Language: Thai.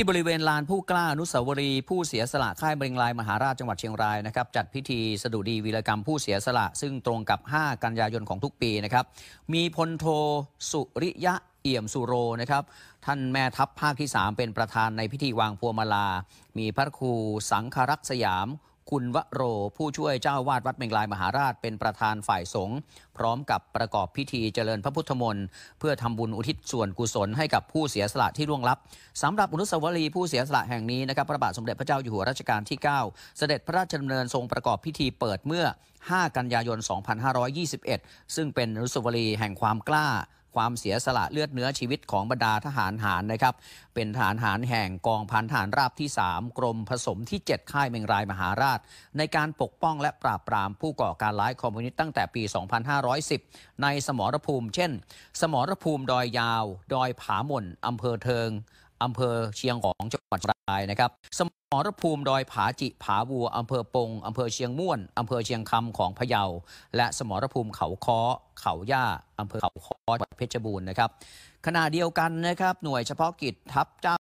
ที่บริเวณลานผู้กล้าอนุสาวรีย์ผู้เสียสละค่ายบริงลาย มหาราชจังหวัดเชียงรายนะครับ จัดพิธีสดุดีวีรกรรมผู้เสียสละ ซึ่งตรงกับ 5 กันยายนของทุกปีนะครับมีพลโทสุริยะเอี่ยมสุโรนะครับท่านแม่ทัพภาคที่ 3 เป็นประธานในพิธีวางพวงมาลา มีพระครูสังครักษ์สยามคุณวโรผู้ช่วยเจ้าวาดวัดเมงลายมหาราชเป็นประธานฝ่ายสงฆ์พร้อมกับประกอบพิธีเจริญพระพุทธมนต์เพื่อทำบุญอุทิศส่วนกุศลให้กับผู้เสียสละที่ร่วงลับ สำหรับอนุสาวรีย์ผู้เสียสละแห่งนี้นะครับพระบาทสมเด็จพระเจ้าอยู่หัวรัชกาลที่ 9 เสด็จพระราชดำเนินทรงประกอบพิธีเปิดเมื่อ 5 กันยายน 2521 ซึ่งเป็นอนุสาวรีย์แห่งความกล้าความเสียสละเลือดเนื้อชีวิตของบรรดาทหารหารนะครับ เป็นทหารหารแห่งกองพันทหารราบที่ 3 กรมผสมที่ 7 ค่ายเมงรายมหาราช ในการปกป้องและปราบปรามผู้ก่อการร้ายคอมมิวนิสต์ตั้งแต่ปี 2510 ในสมรภูมิเช่น สมรภูมิดอยยาว ดอยผาหม่นอำเภอเทิงอำเภอเชียงของจังหวัดรายนะครับ สมรภูมิดอยผา จิผาวัวอำเภอปงอำเภอเชียงม่วนอำเภอเชียงคำของพะเยา และสมรภูมิเขาค้อเขาย่าอำเภอเขาค้อจังหวัดเพชรบูรณ์นะครับขณะเดียวกันนะครับหน่วยเฉพาะกิจทัพเจ้า